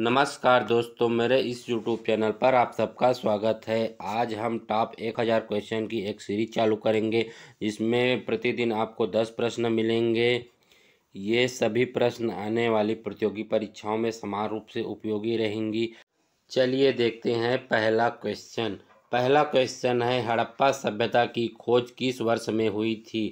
नमस्कार दोस्तों मेरे इस YouTube चैनल पर आप सबका स्वागत है आज हम टॉप 1000 क्वेश्चन की एक सीरीज चालू करेंगे जिसमें प्रतिदिन आपको 10 प्रश्न मिलेंगे ये सभी प्रश्न आने वाली प्रतियोगी परीक्षाओं में समान रूप से उपयोगी रहेंगी चलिए देखते हैं पहला क्वेश्चन पहला क्वेश्चन है हड़प्पा सभ्यता की खोज किस वर्ष में हुई थी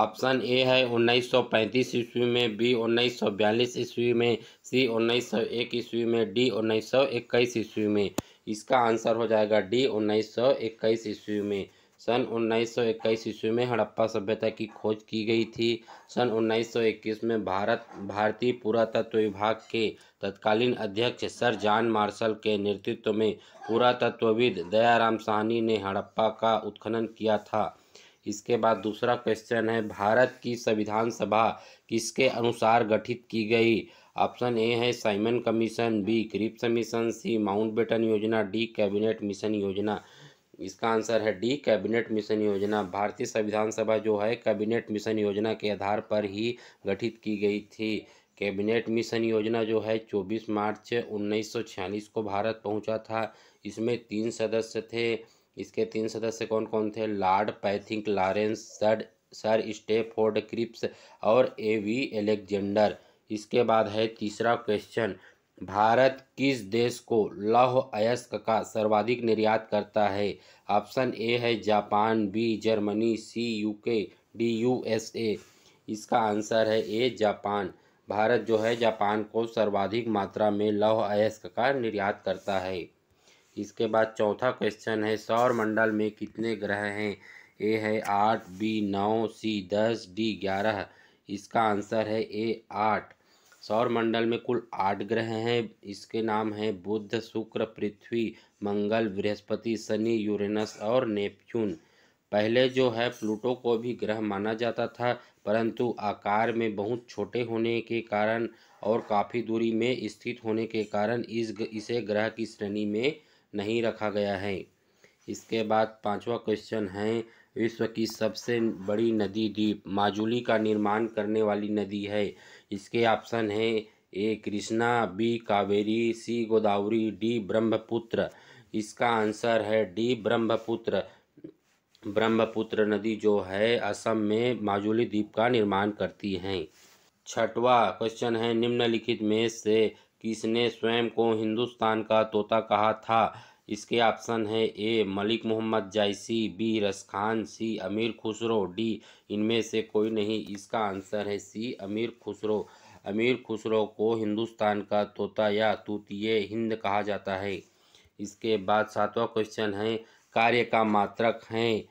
ऑप्शन ए है 1935 ईस्वी में बी 1942 ईस्वी में सी 1901 ईस्वी में डी 1921 ईस्वी में इसका आंसर हो जाएगा डी 1921 ईस्वी में सन 1921 ईस्वी में हड़प्पा सभ्यता की खोज की गई थी सन 1921 में भारत भारतीय पुरातत्व विभाग के तत्कालीन अध्यक्ष सर जॉन मार्शल के नेतृत्व में पुरातत्वविद दयाराम साहनी ने हड़प्पा का उत्खनन किया था इसके बाद दूसरा क्वेश्चन है भारत की संविधान सभा किसके अनुसार गठित की गई ऑप्शन ए है Simon commission B Cripps mission C Mountbatten योजना डी कैबिनेट मिशन योजना इसका आंसर है डी कैबिनेट मिशन योजना भारतीय संविधान सभा जो है कैबिनेट मिशन योजना के आधार पर ही गठित की गई थी कैबिनेट मिशन योजना जो है 24 मार्च 1946 को भारत पहुंचा था इसमें तीन सदस्य थे इसके तीन सदस्य कौन कौन थे Lord Pethick Lawrence sir sir Stafford Cripps और ए वी एलेक्जेंडर इसके बाद है तीसरा क्वेश्चन भारत किस देश को लौह अयस्क का सर्वाधिक निर्यात करता है ऑप्शन ए है Japan B Germany C UK D USA इसका आंसर है ए जापान भारत जो है जापान को सर्वाधिक मात्रा में लौह अयस्क का निर्यात करता है इसके बाद चौथा क्वेश्चन है सौर मंडल में कितने ग्रह हैं ए है आठ बी नौ सी दस डी ग्यारह इसका आंसर है ए आठ सौर मंडल में कुल आठ ग्रह हैं इसके नाम हैं बुध शुक्र पृथ्वी मंगल बृहस्पति शनि यूरेनस और नेपच्यून पहले जो है प्लूटो को भी ग्रह माना जाता था परंतु आकार में बहुत छोटे होने के कारण और काफ़ी दूरी में स्थित होने के कारण इस इसे ग्रह की श्रेणी में नहीं रखा गया है इसके बाद पांचवा क्वेश्चन है विश्व की सबसे बड़ी नदी द्वीप माजुली का निर्माण करने वाली नदी है इसके ऑप्शन है A Krishna B Kaveri C Godavari D Brahmaputra इसका आंसर है डी ब्रह्मपुत्र ब्रह्मपुत्र नदी जो है असम में माजुली द्वीप का निर्माण करती हैं छठवा क्वेश्चन है निम्नलिखित में से किसने स्वयं को हिंदुस्तान का तोता कहा था इसके ऑप्शन है A Malik Mohammad Jayasi B Raskhan C Amir Khusro D इनमें से कोई नहीं इसका आंसर है सी अमीर खुसरो अमीर खुसरो को हिंदुस्तान का तोता या तूतीय हिंद कहा जाता है इसके बाद सातवां क्वेश्चन है कार्य का मात्रक हैं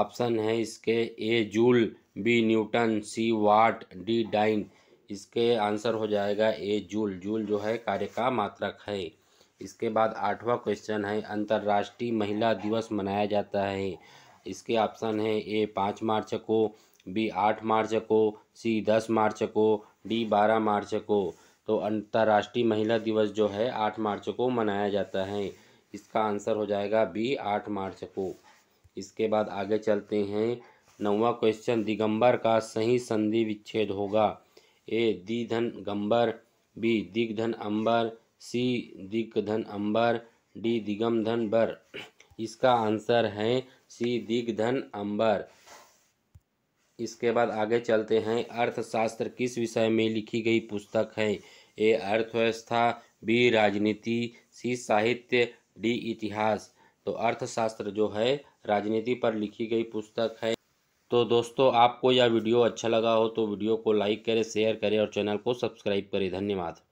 ऑप्शन है इसके A joule B Newton C watt D dyne इसके आंसर हो जाएगा ए जूल जूल जो है कार्य का मात्रक है इसके बाद आठवां क्वेश्चन है अंतर्राष्ट्रीय महिला दिवस मनाया जाता है इसके ऑप्शन है ए पाँच मार्च को बी आठ मार्च को सी दस मार्च को डी बारह मार्च को तो अंतर्राष्ट्रीय महिला दिवस जो है आठ मार्च को मनाया जाता है इसका आंसर हो जाएगा बी आठ मार्च को इसके बाद आगे चलते हैं नौवा क्वेश्चन दिगंबर का सही संधि विच्छेद होगा ए दिधन गंबर बी दिग्धन अंबर सी दिग्धन अंबर डी दिगमधन बर इसका आंसर है सी दिग्धन अंबर इसके बाद आगे चलते हैं अर्थशास्त्र किस विषय में लिखी गई पुस्तक है ए अर्थव्यवस्था बी राजनीति सी साहित्य डी इतिहास तो अर्थशास्त्र जो है राजनीति पर लिखी गई पुस्तक है तो दोस्तों आपको यह वीडियो अच्छा लगा हो तो वीडियो को लाइक करें शेयर करें और चैनल को सब्सक्राइब करें धन्यवाद